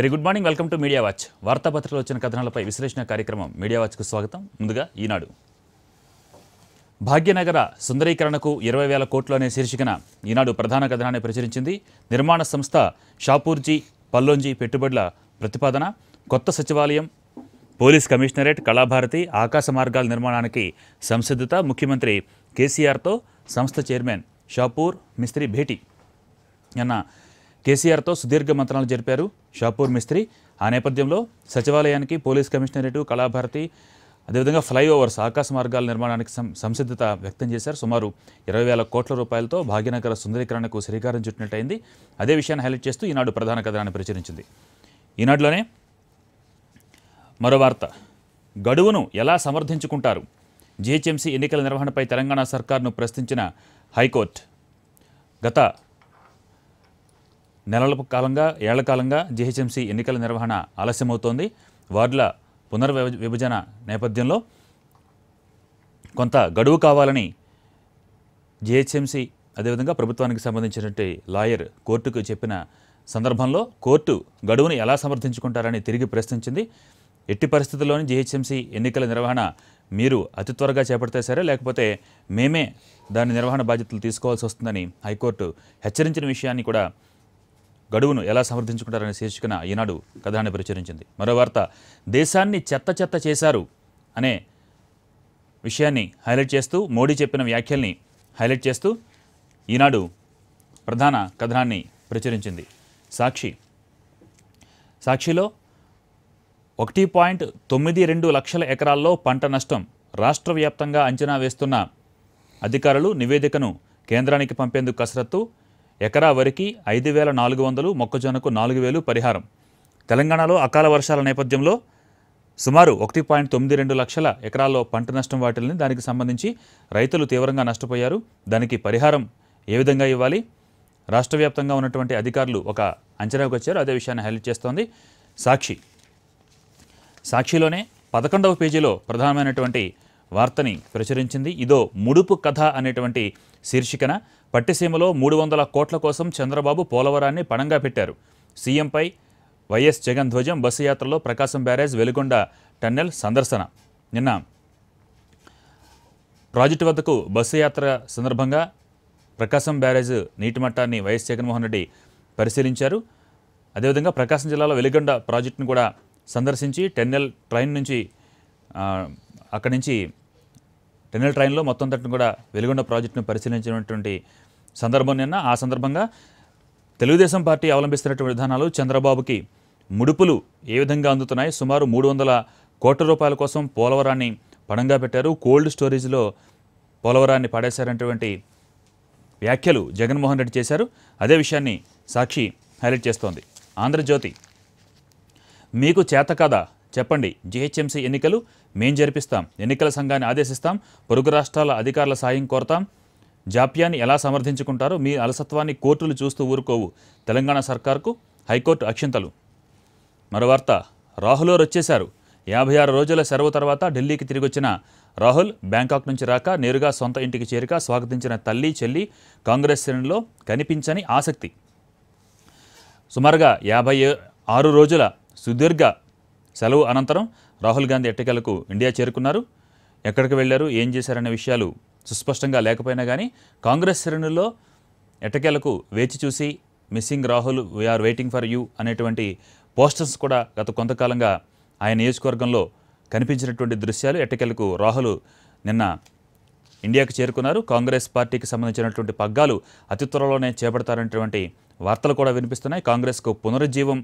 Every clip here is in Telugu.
very good morning welcome to media watch వార్తాపత్రికలో వచ్చిన కథనాలపై విశ్లేషణ కార్యక్రమం మీడియా వాచ్కు స్వాగతం ముందుగా ఈనాడు భాగ్యనగర సుందరీకరణకు ఇరవై వేల కోట్లు అనే శీర్షికన ఈనాడు ప్రధాన కథనాన్ని ప్రచురించింది నిర్మాణ సంస్థ షాపూర్జీ పల్లోంజీ పెట్టుబడుల ప్రతిపాదన కొత్త సచివాలయం పోలీస్ కమిషనరేట్ కళాభారతి ఆకాశ మార్గాల నిర్మాణానికి సంసిద్ధత ముఖ్యమంత్రి కేసీఆర్తో సంస్థ చైర్మన్ షాపూర్ మిస్త్రి భేటీ అన్న కేసీఆర్తో సుదీర్ఘ మంత్రాలు జరిపారు షాపూర్ మిస్త్రి ఆ నేపథ్యంలో సచివాలయానికి పోలీస్ కమిషనరేట్ కళాభారతి అదేవిధంగా ఫ్లైఓవర్స్ ఆకాశ మార్గాల నిర్మాణానికి సంసిద్ధత వ్యక్తం చేశారు సుమారు ఇరవై వేల కోట్ల రూపాయలతో భాగ్యనగర సుందరీకరణకు శ్రీకారం చుట్టినట్టయింది అదే విషయాన్ని హైలైట్ చేస్తూ ఈనాడు ప్రధాన కథనాన్ని ప్రచురించింది ఈనాడులోనే మరో వార్త గడువును ఎలా సమర్థించుకుంటారు జీహెచ్ఎంసీ ఎన్నికల నిర్వహణపై తెలంగాణ సర్కార్ను ప్రశ్నించిన హైకోర్టు గత నెలల కాలంగా ఏళ్ల కాలంగా జీహెచ్ఎంసీ ఎన్నికల నిర్వహణ ఆలస్యమవుతోంది వార్డుల పునర్విభ విభజన నేపథ్యంలో కొంత గడువు కావాలని జీహెచ్ఎంసీ అదేవిధంగా ప్రభుత్వానికి సంబంధించినటువంటి లాయర్ కోర్టుకు చెప్పిన సందర్భంలో కోర్టు గడువును ఎలా సమర్థించుకుంటారని తిరిగి ప్రశ్నించింది ఎట్టి పరిస్థితుల్లోని జీహెచ్ఎంసీ ఎన్నికల నిర్వహణ మీరు అతి త్వరగా చేపడితే సరే లేకపోతే మేమే దాని నిర్వహణ బాధ్యతలు తీసుకోవాల్సి వస్తుందని హైకోర్టు హెచ్చరించిన విషయాన్ని కూడా గడువును ఎలా సమర్థించుకుంటారనే శీర్షికన ఈనాడు కథనాన్ని ప్రచురించింది మరో వార్త దేశాన్ని చెత్త చెత్త చేశారు అనే విషయాన్ని హైలైట్ చేస్తూ మోడీ చెప్పిన వ్యాఖ్యల్ని హైలైట్ చేస్తూ ఈనాడు ప్రధాన కథనాన్ని ప్రచురించింది సాక్షి సాక్షిలో ఒకటి పాయింట్ తొమ్మిది రెండు లక్షల ఎకరాల్లో పంట నష్టం రాష్ట్ర వ్యాప్తంగా అంచనా వేస్తున్న అధికారులు నివేదికను కేంద్రానికి పంపేందుకు కసరత్తు ఎకరా వరికి ఐదు వేల నాలుగు వందలు మొక్కజొన్నకు నాలుగు వేలు పరిహారం తెలంగాణలో అకాల వర్షాల నేపథ్యంలో సుమారు ఒకటి పాయింట్ తొమ్మిది రెండు లక్షల ఎకరాల్లో పంట నష్టం వాటిల్ని దానికి సంబంధించి రైతులు తీవ్రంగా నష్టపోయారు దానికి పరిహారం ఏ విధంగా ఇవ్వాలి రాష్ట్ర వ్యాప్తంగా ఉన్నటువంటి అధికారులు ఒక అంచనాకు వచ్చారు అదే విషయాన్ని హైలైట్ చేస్తోంది సాక్షి సాక్షిలోనే పదకొండవ పేజీలో ప్రధానమైనటువంటి వార్తని ప్రచురించింది ఇదో ముడుపు కథ అనేటువంటి శీర్షికన పట్టిసీమలో మూడు వందల కోట్ల కోసం చంద్రబాబు పోలవరాన్ని పణంగా పెట్టారు సీఎంపై వైఎస్ జగన్ ధ్వజం బస్సు యాత్రలో ప్రకాశం బ్యారేజ్ వెలుగొండ టన్నెల్ సందర్శన నిన్న ప్రాజెక్టు వద్దకు బస్సు యాత్ర సందర్భంగా ప్రకాశం బ్యారేజ్ నీటి మట్టాన్ని వైఎస్ జగన్మోహన్ రెడ్డి పరిశీలించారు అదేవిధంగా ప్రకాశం జిల్లాలో వెలిగొండ ప్రాజెక్టును కూడా సందర్శించి టెన్నెల్ ట్రైన్ నుంచి అక్కడి నుంచి టెన్నెల్ ట్రైన్లో మొత్తం తట్టును కూడా వెలుగొండ ప్రాజెక్టును పరిశీలించినటువంటి సందర్భం నిన్న ఆ సందర్భంగా తెలుగుదేశం పార్టీ అవలంబిస్తున్నటువంటి విధానాలు చంద్రబాబుకి ముడుపులు ఏ విధంగా అందుతున్నాయి సుమారు మూడు వందల కోట్ల రూపాయల కోసం పోలవరాన్ని పణంగా పెట్టారు కోల్డ్ స్టోరేజ్లో పోలవరాన్ని పడేశారనేటువంటి వ్యాఖ్యలు జగన్మోహన్ రెడ్డి చేశారు అదే విషయాన్ని సాక్షి హైలైట్ చేస్తోంది ఆంధ్రజ్యోతి మీకు చేత కదా చెప్పండి జిహెచ్ఎంసీ ఎన్నికలు మేం జరిపిస్తాం ఎన్నికల సంఘాన్ని ఆదేశిస్తాం పొరుగు రాష్ట్రాల అధికారుల సాయం కోరతాం జాప్యాన్ని ఎలా సమర్థించుకుంటారో మీ అలసత్వాన్ని కోర్టులు చూస్తూ ఊరుకోవు తెలంగాణ సర్కార్కు హైకోర్టు అక్షింతలు మరో వార్త రాహుల్ వచ్చేశారు యాభై ఆరు రోజుల సెలవు తర్వాత ఢిల్లీకి తిరిగొచ్చిన రాహుల్ బ్యాంకాక్ నుంచి రాక నేరుగా సొంత ఇంటికి చేరిక స్వాగతించిన తల్లి చెల్లి కాంగ్రెస్ శ్రేణిలో కనిపించని ఆసక్తి సుమారుగా యాభై ఆరు రోజుల సుదీర్ఘ సెలవు అనంతరం రాహుల్ గాంధీ ఎట్టకేలకు ఇండియా చేరుకున్నారు ఎక్కడికి వెళ్లారు ఏం చేశారనే విషయాలు సుస్పష్టంగా లేకపోయినా కానీ కాంగ్రెస్ శ్రేణుల్లో ఎట్టకేలకు వేచి చూసి missing Rahul we are waiting for you అనేటువంటి పోస్టర్స్ కూడా గత కొంతకాలంగా ఆయన నియోజకవర్గంలో కనిపించినటువంటి దృశ్యాలు ఎట్టకేలకు రాహుల్ నిన్న ఇండియాకు చేరుకున్నారు కాంగ్రెస్ పార్టీకి సంబంధించినటువంటి పగ్గాలు అతి త్వరలోనే చేపడతారనేటువంటి వార్తలు కూడా వినిపిస్తున్నాయి కాంగ్రెస్కు పునరుజ్జీవం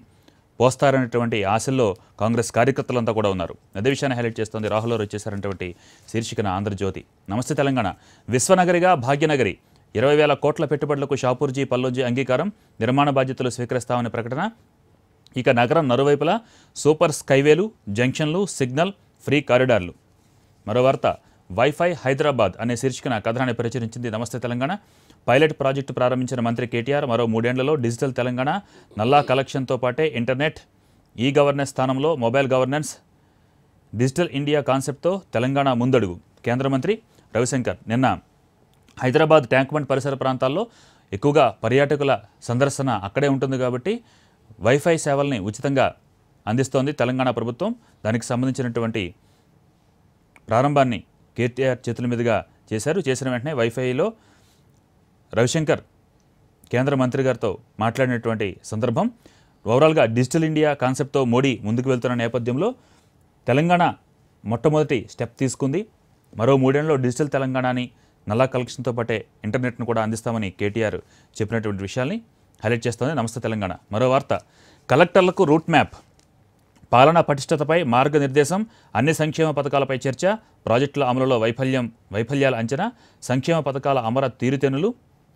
పోస్తారనేటువంటి ఆశల్లో కాంగ్రెస్ కార్యకర్తలంతా కూడా ఉన్నారు అదే విషయాన్ని హైలైట్ చేస్తోంది రాహుల్ వచ్చేసారనేటువంటి శీర్షికన ఆంధ్రజ్యోతి నమస్తే తెలంగాణ విశ్వనగరిగా భాగ్యనగరి ఇరవై వేల కోట్ల పెట్టుబడులకు షాపూర్జీ పల్లోజీ అంగీకారం నిర్మాణ బాధ్యతలు స్వీకరిస్తామనే ప్రకటన ఇక నగరం నరువైపులా సూపర్ స్కైవేలు జంక్షన్లు సిగ్నల్ ఫ్రీ కారిడార్లు మరో వార్త వైఫై హైదరాబాద్ అనే శీర్షికన కథనాన్ని ప్రచురించింది నమస్తే తెలంగాణ పైలట్ ప్రాజెక్టు ప్రారంభించిన మంత్రి కేటీఆర్ మరో మూడేండ్లలో డిజిటల్ తెలంగాణ నల్లా కలెక్షన్తో పాటే ఇంటర్నెట్ ఈ గవర్నెన్స్ స్థానంలో మొబైల్ గవర్నెన్స్ డిజిటల్ ఇండియా కాన్సెప్ట్తో తెలంగాణ ముందడుగు కేంద్ర మంత్రి రవిశంకర్ నిన్న హైదరాబాద్ ట్యాంక్ బండ్ పరిసర ప్రాంతాల్లో ఎక్కువగా పర్యాటకుల సందర్శన అక్కడే ఉంటుంది కాబట్టి వైఫై సేవల్ని ఉచితంగా అందిస్తోంది తెలంగాణ ప్రభుత్వం దానికి సంబంధించినటువంటి ప్రారంభాన్ని కేటీఆర్ చేతుల మీదుగా చేశారు చేసిన వెంటనే వైఫైలో రవిశంకర్ కేంద్ర మంత్రి గారితో మాట్లాడినటువంటి సందర్భం ఓవరాల్గా డిజిటల్ ఇండియా కాన్సెప్ట్తో మోడీ ముందుకు వెళ్తున్న నేపథ్యంలో తెలంగాణ మొట్టమొదటి స్టెప్ తీసుకుంది మరో మూడేళ్లలో డిజిటల్ తెలంగాణని నల్లా కలెక్షన్తో పాటే ఇంటర్నెట్ను కూడా అందిస్తామని కేటీఆర్ చెప్పినటువంటి విషయాల్ని హైలైట్ చేస్తుంది నమస్తే తెలంగాణ మరో వార్త కలెక్టర్లకు రూట్ మ్యాప్ పాలనా పటిష్టతపై మార్గనిర్దేశం అన్ని సంక్షేమ పథకాలపై చర్చ ప్రాజెక్టుల అమలులో వైఫల్యం వైఫల్యాల అంచనా సంక్షేమ పథకాల అమర తీరుతెనులు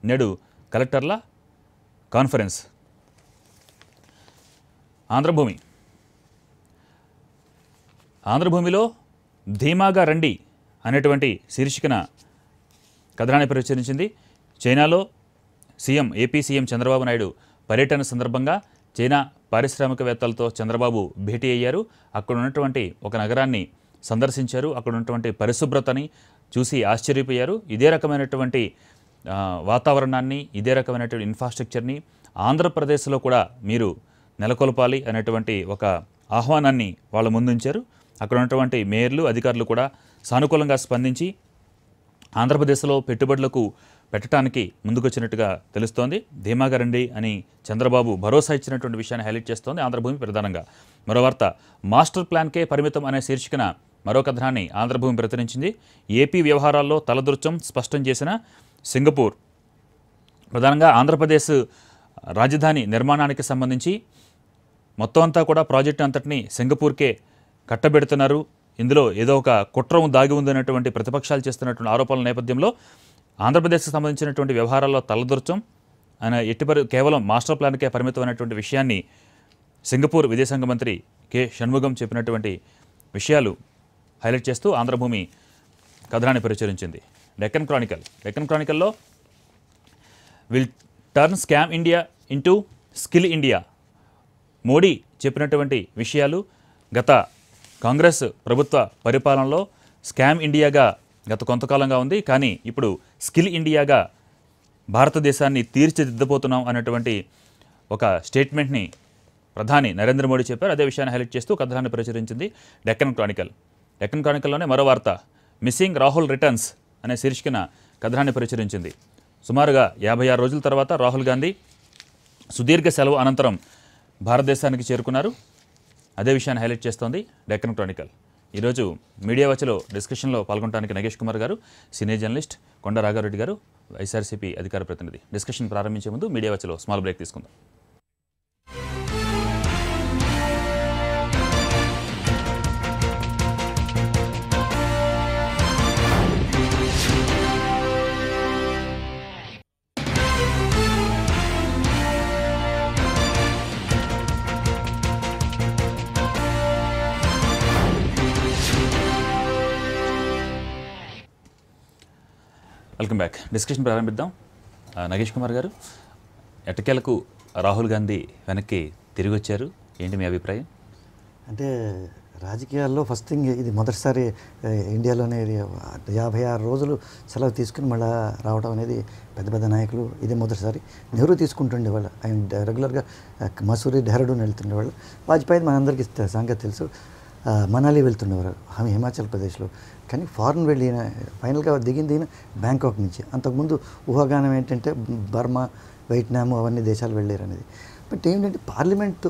నేడు కలెక్టర్ల కాన్ఫరెన్స్ ఆంధ్రభూమి ఆంధ్రభూమిలో ధీమాగా రండి అనేటువంటి శీర్షికన కథనాన్ని ప్రచురించింది చైనాలో CM AP CM Chandrababu Naidu పర్యటన సందర్భంగా చైనా పారిశ్రామికవేత్తలతో చంద్రబాబు భేటీ అయ్యారు అక్కడ ఉన్నటువంటి ఒక నగరాన్ని సందర్శించారు అక్కడ ఉన్నటువంటి పరిశుభ్రతని చూసి ఆశ్చర్యపోయారు ఇదే రకమైనటువంటి వాతావరణాన్ని ఇదే రకమైనటువంటి ఇన్ఫ్రాస్ట్రక్చర్ని ఆంధ్రప్రదేశ్లో కూడా మీరు నెలకొల్పాలి అనేటువంటి ఒక ఆహ్వానాన్ని వాళ్ళు ముందుంచారు అక్కడ ఉన్నటువంటి మేయర్లు అధికారులు కూడా సానుకూలంగా స్పందించి ఆంధ్రప్రదేశ్లో పెట్టుబడులకు పెట్టడానికి ముందుకొచ్చినట్టుగా తెలుస్తోంది ధీమాగా రండి అని చంద్రబాబు భరోసా ఇచ్చినటువంటి విషయాన్ని హైలైట్ చేస్తోంది ఆంధ్రభూమి ప్రధానంగా మరో వార్త మాస్టర్ ప్లాన్కే పరిమితం అనే శీర్షికన మరో కథనాన్ని ఆంధ్రభూమి ప్రచురించింది ఏపీ వ్యవహారాల్లో తలదృత్యం స్పష్టం చేసిన సింగపూర్ ప్రధానంగా ఆంధ్రప్రదేశ్ రాజధాని నిర్మాణానికి సంబంధించి మొత్తం అంతా కూడా ప్రాజెక్టు అంతటిని సింగపూర్కే కట్టబెడుతున్నారు ఇందులో ఏదో ఒక కుట్రం దాగి ఉందనేటువంటి ప్రతిపక్షాలు చేస్తున్నటువంటి ఆరోపణల నేపథ్యంలో ఆంధ్రప్రదేశ్కి సంబంధించినటువంటి వ్యవహారాల్లో తలదొరచం ఆయన ఎట్టి కేవలం మాస్టర్ ప్లాన్కే పరిమితం అనేటువంటి విషయాన్ని సింగపూర్ విదేశాంగ మంత్రి కె షణ్ముగం చెప్పినటువంటి విషయాలు హైలైట్ చేస్తూ ఆంధ్రభూమి కథనాన్ని ప్రచురించింది డెక్కన్ క్రానికల్ డెక్కన్ క్రానికల్లో will turn scam India into skill India Modi చెప్పినటువంటి విషయాలు గత కాంగ్రెస్ ప్రభుత్వ పరిపాలనలో స్కామ్ ఇండియాగా గత కొంతకాలంగా ఉంది కానీ ఇప్పుడు స్కిల్ ఇండియాగా భారతదేశాన్ని తీర్చిదిద్దబోతున్నాం అన్నటువంటి ఒక స్టేట్మెంట్ని ప్రధాని నరేంద్ర మోడీ చెప్పారు అదే విషయాన్ని హైలైట్ చేస్తూ కథనాన్ని ప్రచురించింది డెక్కన్ క్రానికల్ డెక్కన్ క్రానికల్లోనే మరో వార్త మిస్సింగ్ రాహుల్ రిటర్న్స్ అనే శీర్షికన కథనాన్ని ప్రచురించింది సుమారుగా యాభై ఆరు రోజుల తర్వాత రాహుల్ గాంధీ సుదీర్ఘ సెలవు అనంతరం భారతదేశానికి చేరుకున్నారు అదే విషయాన్ని హైలైట్ చేస్తోంది డెక్కన్ క్రానికల్ ఈరోజు మీడియా వచ్చలో డిస్కషన్లో పాల్గొనడానికి నగేష్ కుమార్ గారు సీనియర్ జర్నలిస్ట్ కొండ రాఘారెడ్డి గారు వైఎస్ఆర్సీపీ అధికార ప్రతినిధి డిస్కషన్ ప్రారంభించే ముందు మీడియా వచ్చలో స్మాల్ బ్రేక్ తీసుకుందాం వెల్కమ్ బ్యాక్ డిస్కషన్ ప్రారంభిద్దాం నగేష్ కుమార్ గారు ఎట్టకేలకు రాహుల్ గాంధీ వెనక్కి తిరిగి వచ్చారు ఏంటి మీ అభిప్రాయం అంటే రాజకీయాల్లో ఫస్ట్ థింగ్ ఇది మొదటిసారి ఇండియాలోనే యాభై ఆరు రోజులు సెలవు తీసుకుని మళ్ళీ రావడం అనేది పెద్ద పెద్ద నాయకులు ఇది మొదటిసారి నెహ్రూ తీసుకుంటుండే వాళ్ళు ఆయన రెగ్యులర్గా మసూరి డెహ్రాడూన్ వెళ్తుండే వాళ్ళు వాజ్పేయి మనందరికీ సంగతి తెలుసు మనాలి వెళ్తుండేవారు హిమాచల్ ప్రదేశ్లో కానీ ఫారెన్ వెళ్ళిన ఫైనల్గా దిగింది బ్యాంకాక్ నుంచి అంతకుముందు ఊహాగానం ఏంటంటే బర్మా వియట్నాం అవన్నీ దేశాలు వెళ్ళారు అనేది బట్ ఏంటంటే పార్లమెంట్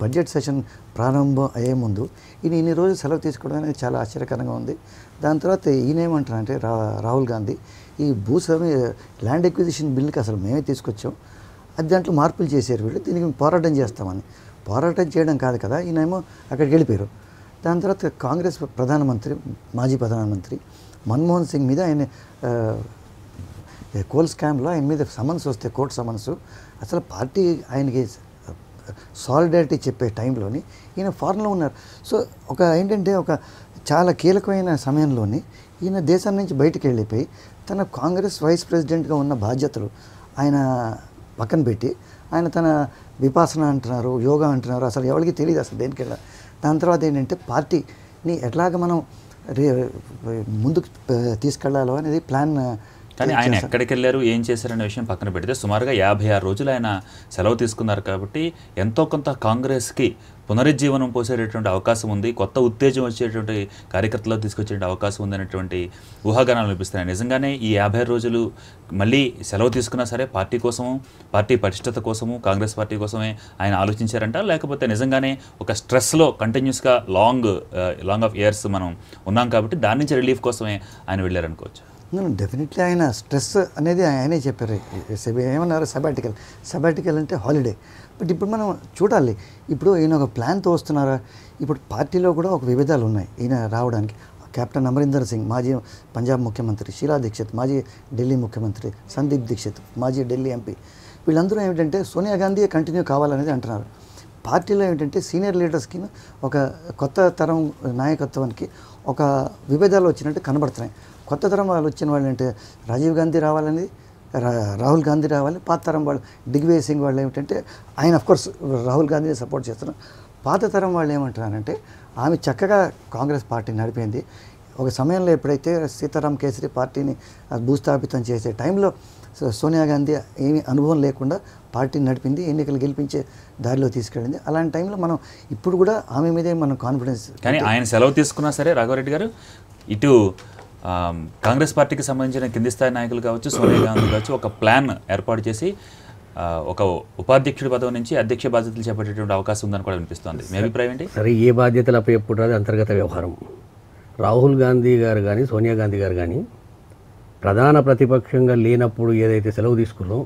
బడ్జెట్ సెషన్ ప్రారంభం అయ్యే ముందు ఈయన ఇన్ని రోజులు సెలవు తీసుకోవడం అనేది చాలా ఆశ్చర్యకరంగా ఉంది దాని తర్వాత ఈయనేమంటారంటే రా రాహుల్ గాంధీ ఈ భూస్వామి ల్యాండ్ ఎక్విజిషన్ బిల్కి అసలు మేమే తీసుకొచ్చాం అది దాంట్లో మార్పులు చేశారు వీళ్ళు దీనికి పోరాటం చేస్తామని పోరాటం చేయడం కాదు కదా ఈయనేమో అక్కడికి వెళ్ళిపోయారు దాని తర్వాత కాంగ్రెస్ ప్రధానమంత్రి మాజీ ప్రధానమంత్రి మన్మోహన్ సింగ్ మీద ఆయన కోల్ స్కామ్లో ఆయన మీద సమన్స్ వస్తే కోర్టు సమన్స్ అసలు పార్టీ ఆయనకి సాలిడారిటీ చెప్పే టైంలోని ఈయన ఫారెన్లో ఉన్నారు సో ఒక ఏంటంటే ఒక చాలా కీలకమైన సమయంలోని ఈయన దేశం నుంచి బయటకు వెళ్ళిపోయి తన కాంగ్రెస్ వైస్ ప్రెసిడెంట్గా ఉన్న బాధ్యతలు ఆయన పక్కన పెట్టి ఆయన తన విపాసన అంటున్నారు యోగా అంటున్నారు అసలు ఎవరికి తెలియదు అసలు దేనికి దాని తర్వాత ఏంటంటే పార్టీని ఎట్లాగ మనం ముందుకు తీసుకెళ్లాలో అనేది ప్లాన్ కానీ ఆయన ఎక్కడికి వెళ్ళారు ఏం చేశారు అనే విషయం పక్కన పెడితే సుమారుగా యాభై ఆరు రోజులు ఆయన సెలవు తీసుకున్నారు కాబట్టి ఎంతో కొంత కాంగ్రెస్కి పునరుజ్జీవనం పోసేటటువంటి అవకాశం ఉంది కొత్త ఉత్తేజం వచ్చేటువంటి కార్యకర్తలో తీసుకొచ్చే అవకాశం ఉంది అనేటువంటి ఊహాగానాలు అనిపిస్తున్నాయి నిజంగానే ఈ యాభై రోజులు మళ్ళీ సెలవు తీసుకున్నా సరే పార్టీ కోసము పార్టీ పరిష్ఠత కోసము కాంగ్రెస్ పార్టీ కోసమే ఆయన ఆలోచించారంట లేకపోతే నిజంగానే ఒక స్ట్రెస్లో కంటిన్యూస్గా లాంగ్ లాంగ్ ఆఫ్ ఇయర్స్ మనం ఉన్నాం కాబట్టి దాని నుంచి రిలీఫ్ కోసమే ఆయన వెళ్ళారనుకోవచ్చు డెఫినెట్లీ ఆయన స్ట్రెస్ అనేది ఆయనే చెప్పారు ఏమన్నారు సబాటికల్ సబాటికల్ అంటే హాలిడే బట్ ఇప్పుడు మనం చూడాలి ఇప్పుడు ఈయన ఒక ప్లాన్తో వస్తున్నారా ఇప్పుడు పార్టీలో కూడా ఒక విభేదాలు ఉన్నాయి ఈయన రావడానికి కెప్టెన్ అమరీందర్ సింగ్ మాజీ పంజాబ్ ముఖ్యమంత్రి షీలా దీక్షిత్ మాజీ ఢిల్లీ ముఖ్యమంత్రి సందీప్ దీక్షిత్ మాజీ ఢిల్లీ ఎంపీ వీళ్ళందరూ ఏమిటంటే సోనియా గాంధీ కంటిన్యూ కావాలనేది అంటున్నారు పార్టీలో ఏమిటంటే సీనియర్ లీడర్స్కి ఒక కొత్త తరం నాయకత్వానికి ఒక విభేదాలు వచ్చినట్టు కనబడుతున్నాయి కొత్త తరం వాళ్ళు వచ్చిన వాళ్ళు అంటే రాజీవ్ గాంధీ రావాలని రాహుల్ గాంధీ రావాలి పాత తరం వాళ్ళు దిగ్వే సింగ్ వాళ్ళు ఏమిటంటే ఆయన అఫ్కోర్స్ రాహుల్ గాంధీని సపోర్ట్ చేస్తున్నారు పాత తరం వాళ్ళు అంటే ఆమె చక్కగా కాంగ్రెస్ పార్టీ నడిపింది ఒక సమయంలో ఎప్పుడైతే సీతారాం కేసరి పార్టీని భూస్థాపితం చేసే టైంలో సోనియా గాంధీ ఏమీ అనుభవం లేకుండా పార్టీని నడిపింది ఎన్నికలు గెలిపించే దారిలో తీసుకెళ్ళింది అలాంటి టైంలో మనం ఇప్పుడు కూడా ఆమె మీదే మనం కాన్ఫిడెన్స్ కానీ ఆయన సెలవు తీసుకున్నా సరే రాఘవరెడ్డి గారు ఇటు కాంగ్రెస్ పార్టీకి సంబంధించిన కింది స్థాయి నాయకులు కావచ్చు సోనియా గాంధీ కావచ్చు ఒక ప్లాన్ ఏర్పాటు చేసి ఒక ఉపాధ్యక్షుడి పదవి నుంచి అధ్యక్ష బాధ్యతలు చేపట్టేటువంటి అవకాశం ఉందని కూడా వినిపిస్తుంది మీ అభిప్రాయం ఏంటి సరే ఏ బాధ్యతలు ఎప్పుడు రాదు అంతర్గత వ్యవహారం రాహుల్ గాంధీ గారు కానీ సోనియా గాంధీ గారు కానీ ప్రధాన ప్రతిపక్షంగా లేనప్పుడు ఏదైతే సెలవు తీసుకున్నాం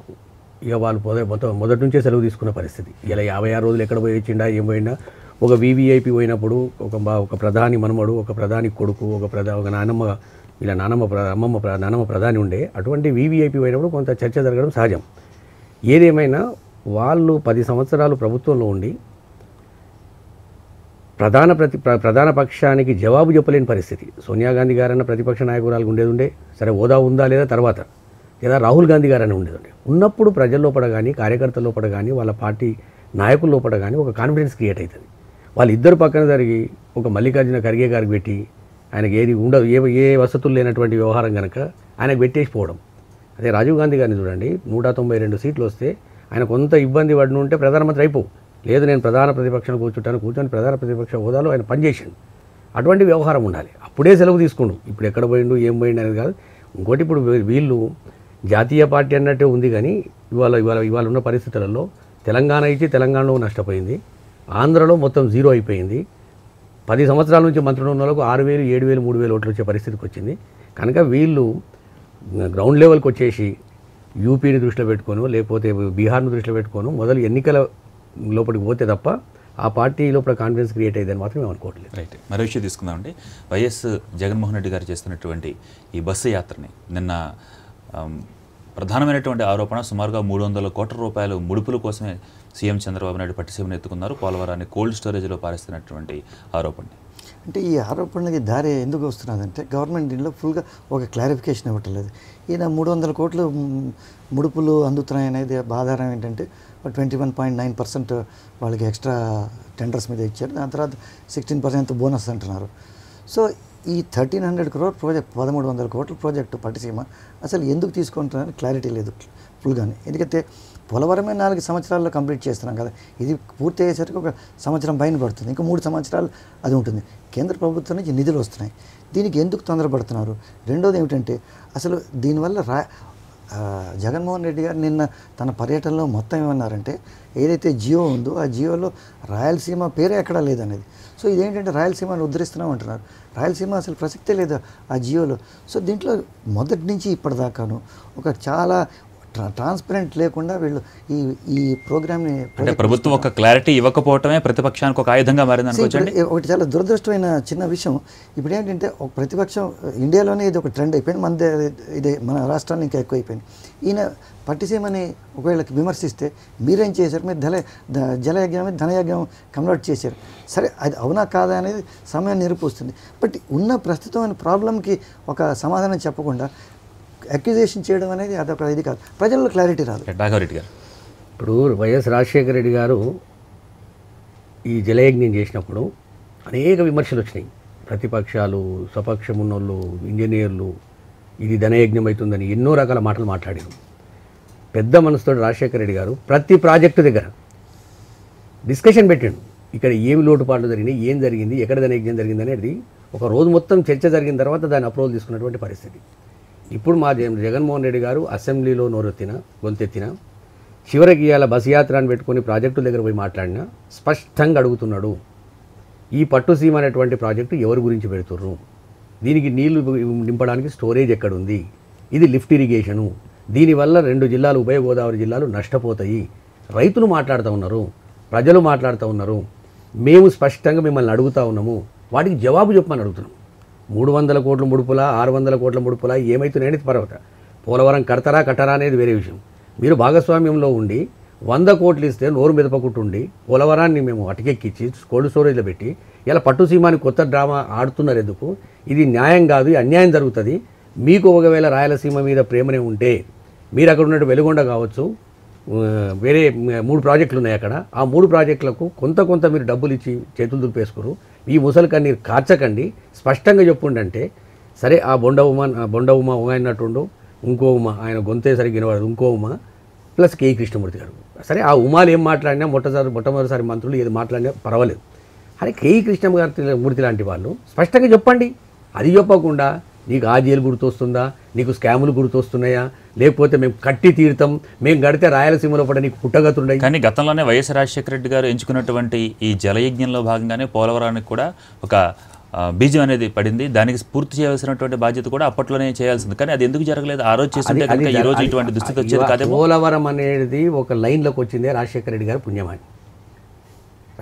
ఇక వాళ్ళు మొత్తం మొదటి నుంచే సెలవు తీసుకున్న పరిస్థితి ఇలా యాభై ఆరు రోజులు ఎక్కడ పోయి వచ్చిండా ఏం పోయినా ఒక వీవీఐపీ పోయినప్పుడు ఒక ఒక ప్రధాని మనమడు ఒక ప్రధాని కొడుకు ఒక ప్రధా ఒక నానమ్మ ఇలా నానమ్మ ప్ర అమ్మమ్మ నానమ్మ ప్రధాని ఉండే అటువంటి వీవీఐపీ అయినప్పుడు కొంత చర్చ జరగడం సహజం ఏదేమైనా వాళ్ళు పది సంవత్సరాలు ప్రభుత్వంలో ఉండి ప్రధాన ప్రతి ప్రధాన పక్షానికి జవాబు చెప్పలేని పరిస్థితి సోనియా గాంధీ గారన్న ప్రతిపక్ష నాయకురాలు ఉండేది ఉండే సరే హోదా ఉందా లేదా తర్వాత లేదా రాహుల్ గాంధీ గారని ఉండేది ఉండే ఉన్నప్పుడు ప్రజల లోపల కానీ కార్యకర్తల లోపల కానీ వాళ్ళ పార్టీ నాయకుల లోపల కానీ ఒక కాన్ఫిడెన్స్ క్రియేట్ అవుతుంది వాళ్ళిద్దరు పక్కన జరిగి ఒక మల్లికార్జున ఖర్గే గారికి పెట్టి ఆయనకి ఏది ఉండదు ఏ ఏ వసతులు లేనటువంటి వ్యవహారం కనుక ఆయనకు పెట్టేసిపోవడం అదే రాజీవ్ గాంధీ గారిని చూడండి నూట తొంభై రెండు సీట్లు వస్తే ఆయన కొంత ఇబ్బంది పడిన ఉంటే ప్రధానమంత్రి అయిపోవు లేదు నేను ప్రధాన ప్రతిపక్షం కూర్చుంటాను కూర్చొని ప్రధాన ప్రతిపక్ష హోదాలో ఆయన పనిచేసిండు అటువంటి వ్యవహారం ఉండాలి అప్పుడే సెలవు తీసుకుండు ఇప్పుడు ఎక్కడ పోయిండు ఏం పోయిండు అనేది కాదు ఇంకోటి ఇప్పుడు వీళ్ళు జాతీయ పార్టీ అన్నట్టే ఉంది కానీ ఇవాళ ఇవాళ ఇవాళ ఉన్న పరిస్థితులలో తెలంగాణ ఇచ్చి తెలంగాణలో నష్టపోయింది ఆంధ్రలో మొత్తం జీరో అయిపోయింది పది సంవత్సరాల నుంచి మంత్రులు ఉన్న వాళ్ళకు ఆరు వేలు ఏడు వేలు మూడు వేలు ఓట్లు వచ్చే పరిస్థితికి వచ్చింది కనుక వీళ్ళు గ్రౌండ్ లెవెల్కి వచ్చేసి యూపీని దృష్టిలో పెట్టుకోను లేకపోతే బీహార్ను దృష్టిలో పెట్టుకోను మొదలు ఎన్నికల లోపలికి పోతే తప్ప ఆ పార్టీ లోపల కాన్ఫిడెన్స్ క్రియేట్ అయ్యేదని మాత్రం మేము అనుకోవట్లేదు రైట్ మరో విషయం తీసుకుందామండి వైఎస్ జగన్మోహన్ రెడ్డి గారు చేస్తున్నటువంటి ఈ బస్సు యాత్రని నిన్న ప్రధానమైనటువంటి ఆరోపణ సుమారుగా మూడు వందల కోట్ల రూపాయలు ముడుపుల కోసమే సీఎం చంద్రబాబు నాయుడు పట్టిసీమను ఎత్తుకున్నారు పోలవరాన్ని కోల్డ్ స్టోరేజ్లో పారేస్తున్నటువంటి ఆరోపణ అంటే ఈ ఆరోపణలకి దారి ఎందుకు వస్తున్నదంటే గవర్నమెంట్ దీనిలో ఫుల్గా ఒక క్లారిఫికేషన్ ఇవ్వట్లేదు ఈయన మూడు వందల కోట్లు ముడుపులు అందుతున్నాయనేది ఆధారం ఏంటంటే twenty one point nine percent వాళ్ళకి ఎక్స్ట్రా టెండర్స్ మీద ఇచ్చారు దాని తర్వాత సిక్స్టీన్ పర్సెంట్ బోనస్ అంటున్నారు సో ఈ థర్టీన్ హండ్రెడ్ క్రోర్ ప్రాజెక్ట్ పదమూడు వందల కోట్ల ప్రాజెక్టు పట్టిసీమ అసలు ఎందుకు తీసుకుంటున్నారని క్లారిటీ లేదు ఫుల్గానే ఎందుకంటే పోలవరమే నాలుగు సంవత్సరాల్లో కంప్లీట్ చేస్తున్నాం కదా ఇది పూర్తి అయ్యేసరికి ఒక సంవత్సరం పైన పడుతుంది ఇంకా మూడు సంవత్సరాలు అది ఉంటుంది కేంద్ర ప్రభుత్వం నుంచి నిధులు వస్తున్నాయి దీనికి ఎందుకు తొందరపడుతున్నారు రెండోది ఏమిటంటే అసలు దీనివల్ల రా జగన్మోహన్ రెడ్డి గారు నిన్న తన పర్యటనలో మొత్తం ఏమన్నారంటే ఏదైతే జియో ఉందో ఆ జియోలో రాయలసీమ పేరే ఎక్కడా లేదనేది సో ఇదేంటంటే రాయలసీమను ఉద్ధరిస్తున్నాం అంటున్నారు రాయలసీమ అసలు ప్రసక్తే లేదు ఆ జియోలో సో దీంట్లో మొదటి నుంచి ఇప్పటిదాకాను ఒక చాలా ట్రాన్స్పరెంట్ లేకుండా వీళ్ళు ఈ ఈ ప్రోగ్రామ్ని అంటే ప్రభుత్వం ఒక క్లారిటీ ఇవ్వకపోవటమే ప్రతిపక్షానికి ఒక ఆయుధంగా మారింది ఒకటి చాలా దురదృష్టమైన చిన్న విషయం ఇప్పుడు ఏంటంటే ఒక ప్రతిపక్షం ఇండియాలోనే ఇది ఒక ట్రెండ్ అయిపోయింది మన ఇది మన రాష్ట్రాన్ని ఇంకా ఎక్కువైపోయింది ఈయన పట్టిసీమని ఒకవేళ విమర్శిస్తే మీరేం చేశారు మీరు ధల జలయజ్ఞం ధనయజ్ఞం కన్వర్ట్ చేశారు సరే అది అవునా కాదా అనేది సమయాన్ని నిరూపిస్తుంది బట్ ఉన్న ప్రస్తుతం అనే ప్రాబ్లంకి ఒక సమాధానం చెప్పకుండా అక్యూజేషన్ చేయడం అనేది అదొక ఇది కాదు ప్రజల్లో క్లారిటీ రాదు రెడ్డి గారు ఇప్పుడు వైఎస్ రాజశేఖర రెడ్డి గారు ఈ జలయజ్ఞం చేసినప్పుడు అనేక విమర్శలు వచ్చినాయి ప్రతిపక్షాలు స్వపక్షం ఉన్నోళ్ళు ఇంజనీర్లు ఇది ధనయజ్ఞం అవుతుందని ఎన్నో రకాల మాటలు మాట్లాడారు పెద్ద మనసుతో రాజశేఖర రెడ్డి గారు ప్రతి ప్రాజెక్టు దగ్గర డిస్కషన్ పెట్టాడు ఇక్కడ ఏమి లోటుపాట్లు జరిగినాయి ఏం జరిగింది ఎక్కడ ధనయజ్ఞం జరిగింది అనేది ఒక రోజు మొత్తం చర్చ జరిగిన తర్వాత దాన్ని అప్రూవల్ తీసుకున్నటువంటి పరిస్థితి ఇప్పుడు మా జగన్మోహన్ రెడ్డి గారు అసెంబ్లీలో నోరెత్తిన గొంతెత్తిన చివరికి ఇవాళ బస్ యాత్ర అని పెట్టుకుని ప్రాజెక్టు దగ్గర పోయి మాట్లాడినా స్పష్టంగా అడుగుతున్నాడు ఈ పట్టుసీమ అనేటువంటి ప్రాజెక్టు ఎవరి గురించి పెడుతుర్రు దీనికి నీళ్లు నింపడానికి స్టోరేజ్ ఎక్కడుంది ఇది లిఫ్ట్ ఇరిగేషను దీనివల్ల రెండు జిల్లాలు ఉభయ గోదావరి జిల్లాలు నష్టపోతాయి రైతులు మాట్లాడుతూ ఉన్నారు ప్రజలు మాట్లాడుతూ ఉన్నారు మేము స్పష్టంగా మిమ్మల్ని అడుగుతూ ఉన్నాము వాటికి జవాబు చెప్పమని అడుగుతున్నాము మూడు వందల కోట్ల ముడుపులా ఆరు వందల కోట్ల ముడుపులా ఏమైతున్నాయని పర్వత పోలవరం కడతారా కట్టరా అనేది వేరే విషయం మీరు భాగస్వామ్యంలో ఉండి వంద కోట్లు ఇస్తే నోరు ఉండి పోలవరాన్ని మేము అటకెక్కించి కోల్డ్ స్టోరేజ్లో పెట్టి ఇలా పట్టు సీమాని కొత్త డ్రామా ఆడుతున్నారు ఎందుకు ఇది న్యాయం కాదు అన్యాయం జరుగుతుంది మీకు ఒకవేళ రాయలసీమ మీద ప్రేమనే ఉంటే మీరు అక్కడ ఉన్నట్టు వెలుగొండ కావచ్చు వేరే మూడు ప్రాజెక్టులు ఉన్నాయి అక్కడ ఆ మూడు ప్రాజెక్టులకు కొంత కొంత మీరు డబ్బులు ఇచ్చి చేతులు దులిపేసుకోరు ఈ ముసలికని కార్చకండి స్పష్టంగా చెప్పుండి అంటే సరే ఆ బొండ ఉమా బొండ ఉమా అన్నట్టుండు ఇంకో ఉమా ఆయన గొంతే సరిగ్గా వినవాడు ఇంకో ఉమా ప్లస్ కే కృష్ణమూర్తి గారు సరే ఆ ఉమాలు ఏం మాట్లాడినా మొట్టసారి మొట్టమొదటిసారి మంత్రులు ఏది మాట్లాడినా పర్వాలేదు అరే కేఈ కృష్ణమూర్తి మూర్తి లాంటి వాళ్ళు స్పష్టంగా చెప్పండి అది చెప్పకుండా నీకు ఆర్జీలు గుర్తొస్తుందా నీకు స్కాములు గుర్తొస్తున్నాయా లేకపోతే మేము కట్టి తీర్థం మేము గడితే రాయలసీమలో పడ నీకు పుట్టగతుండే కానీ గతంలోనే వైఎస్ రాజశేఖర రెడ్డి గారు ఎంచుకున్నటువంటి ఈ జలయజ్ఞంలో భాగంగానే పోలవరానికి కూడా ఒక బీజం అనేది పడింది దానికి పూర్తి చేయాల్సినటువంటి బాధ్యత కూడా అప్పట్లోనే చేయాల్సింది కానీ అది ఎందుకు జరగలేదు ఆ రోజు కనుక ఈ రోజు ఇటువంటి దుస్థితి వచ్చేది కాదు పోలవరం అనేది ఒక లైన్లోకి వచ్చింది రాజశేఖర రెడ్డి గారు పుణ్యమని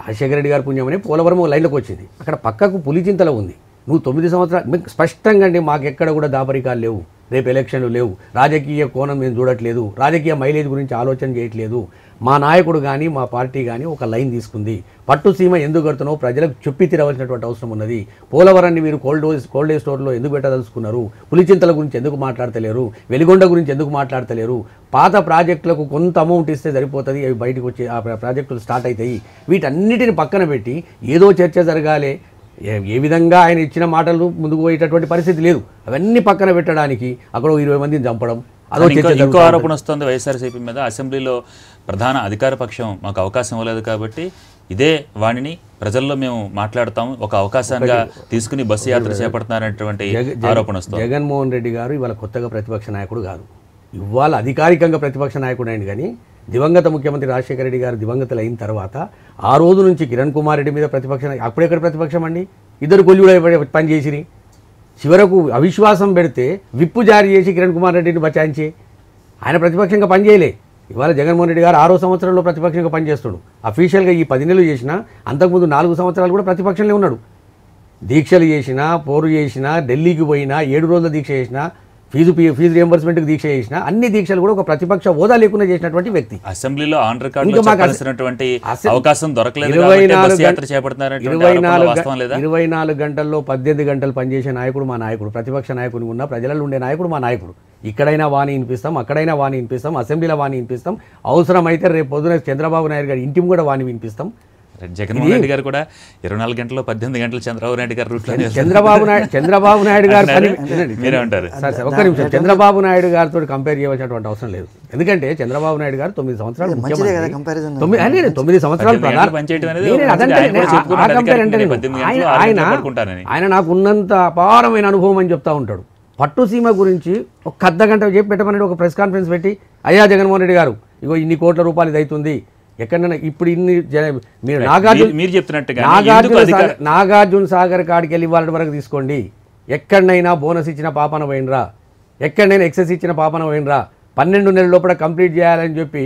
రాజశేఖర రెడ్డి గారు పుణ్యమని పోలవరం లైన్లోకి వచ్చింది అక్కడ పక్కకు పులిచింతల ఉంది నువ్వు తొమ్మిది సంవత్సరాలు మీకు స్పష్టంగా అండి మాకు ఎక్కడ కూడా దాపరికాలు లేవు రేపు ఎలక్షన్లు లేవు రాజకీయ కోణం మేము చూడట్లేదు రాజకీయ మైలేజ్ గురించి ఆలోచన చేయట్లేదు మా నాయకుడు కానీ మా పార్టీ కానీ ఒక లైన్ తీసుకుంది పట్టు సీమ ఎందుకు కడుతున్నావు ప్రజలకు చెప్పి తిరవలసినటువంటి అవసరం ఉన్నది పోలవరాన్ని మీరు కోల్డ్ కోల్డ్ స్టోర్లో ఎందుకు పెట్టదలుచుకున్నారు పులిచింతల గురించి ఎందుకు మాట్లాడతలేరు వెలిగొండ గురించి ఎందుకు మాట్లాడతలేరు పాత ప్రాజెక్టులకు కొంత అమౌంట్ ఇస్తే సరిపోతుంది అవి బయటకు వచ్చి ఆ ప్రాజెక్టులు స్టార్ట్ అవుతాయి వీటన్నిటిని పక్కన పెట్టి ఏదో చర్చ జరగాలి ఏ విధంగా ఆయన ఇచ్చిన మాటలు ముందుకు పోయేటటువంటి పరిస్థితి లేదు అవన్నీ పక్కన పెట్టడానికి అక్కడ ఇరవై మందిని చంపడం అదొక ఇంకో ఆరోపణ వస్తుంది వైఎస్ఆర్సీపీ మీద అసెంబ్లీలో ప్రధాన అధికార పక్షం మాకు అవకాశం ఇవ్వలేదు కాబట్టి ఇదే వాణిని ప్రజల్లో మేము మాట్లాడతాం ఒక అవకాశంగా తీసుకుని బస్సు యాత్ర చేపడుతున్నారనేటువంటి ఆరోపణ వస్తుంది జగన్మోహన్ రెడ్డి గారు ఇవాళ కొత్తగా ప్రతిపక్ష నాయకుడు కాదు ఇవాళ అధికారికంగా ప్రతిపక్ష నాయకుడు అయింది కానీ దివంగత ముఖ్యమంత్రి రాజశేఖర రెడ్డి గారు దివంగతలు అయిన తర్వాత ఆ రోజు నుంచి కిరణ్ కుమార్ రెడ్డి మీద ప్రతిపక్షం అప్పుడెక్కడ ప్రతిపక్షం అండి ఇద్దరు కొల్లుడు పనిచేసిరి చివరకు అవిశ్వాసం పెడితే విప్పు జారీ చేసి కిరణ్ కుమార్ రెడ్డిని బచాయించి ఆయన ప్రతిపక్షంగా పనిచేయలే ఇవాళ జగన్మోహన్ రెడ్డి గారు ఆరో సంవత్సరంలో ప్రతిపక్షంగా పనిచేస్తున్నాడు అఫీషియల్గా ఈ పది నెలలు చేసినా అంతకుముందు నాలుగు సంవత్సరాలు కూడా ప్రతిపక్షంలో ఉన్నాడు దీక్షలు చేసినా పోరు చేసినా ఢిల్లీకి పోయినా ఏడు రోజుల దీక్ష చేసినా ఫీజు ఫీజు రియంబర్స్మెంట్కి దీక్ష చేసిన అన్ని దీక్షలు కూడా ఒక ప్రతిపక్ష హోదా లేకుండా చేసినటువంటి వ్యక్తి అసెంబ్లీలో అవకాశం దొరకలేదు ఇరవై నాలుగు ఇరవై నాలుగు గంటల్లో పద్దెనిమిది గంటలు పనిచేసే నాయకుడు మా నాయకుడు ప్రతిపక్ష నాయకుడు ఉన్న ప్రజలలో ఉండే నాయకుడు మా నాయకుడు ఇక్కడైనా వాణి వినిపిస్తాం అక్కడైనా వాణి వినిపిస్తాం అసెంబ్లీలో వాణి వినిపిస్తాం అవసరమైతే రేపు పొద్దున చంద్రబాబు నాయుడు గారి ఇంటికి కూడా వాణి వినిపిస్తాం జగన్మోహన్ రెడ్డి గారు కూడా ఇరవై నాలుగు గంటలు పద్దెనిమిది గంటలు చంద్రబాబు నాయుడు గారు రూట్లో చంద్రబాబు నాయుడు చంద్రబాబు నాయుడు గారు మీరే ఉంటారు ఒక్క నిమిషం చంద్రబాబు నాయుడు గారితో కంపేర్ చేయవలసినటువంటి అవసరం లేదు ఎందుకంటే చంద్రబాబు నాయుడు గారు తొమ్మిది సంవత్సరాలు తొమ్మిది తొమ్మిది సంవత్సరాలు ఆయన ఆయన నాకు ఉన్నంత అపారమైన అనుభవం అని చెప్తా ఉంటాడు పట్టుసీమ గురించి ఒక అర్ధ గంట చెప్పి పెట్టమని ఒక ప్రెస్ కాన్ఫరెన్స్ పెట్టి అయ్యా జగన్మోహన్ రెడ్డి గారు ఇగో ఇన్ని కోట్ల రూపాయలు ఇది అవుతుంది ఎక్కడైనా ఇప్పుడు ఇన్ని మీరు నాగార్జున మీరు చెప్తున్నట్టుగా నాగార్జున సాగర్ నాగార్జున సాగర్ కాడికి వెళ్ళి వాళ్ళ వరకు తీసుకోండి ఎక్కడనైనా బోనస్ ఇచ్చిన పాపన పోయినరా ఎక్కడైనా ఎక్సెస్ ఇచ్చిన పాపన పోయినరా పన్నెండు నెలల లోపల కంప్లీట్ చేయాలని చెప్పి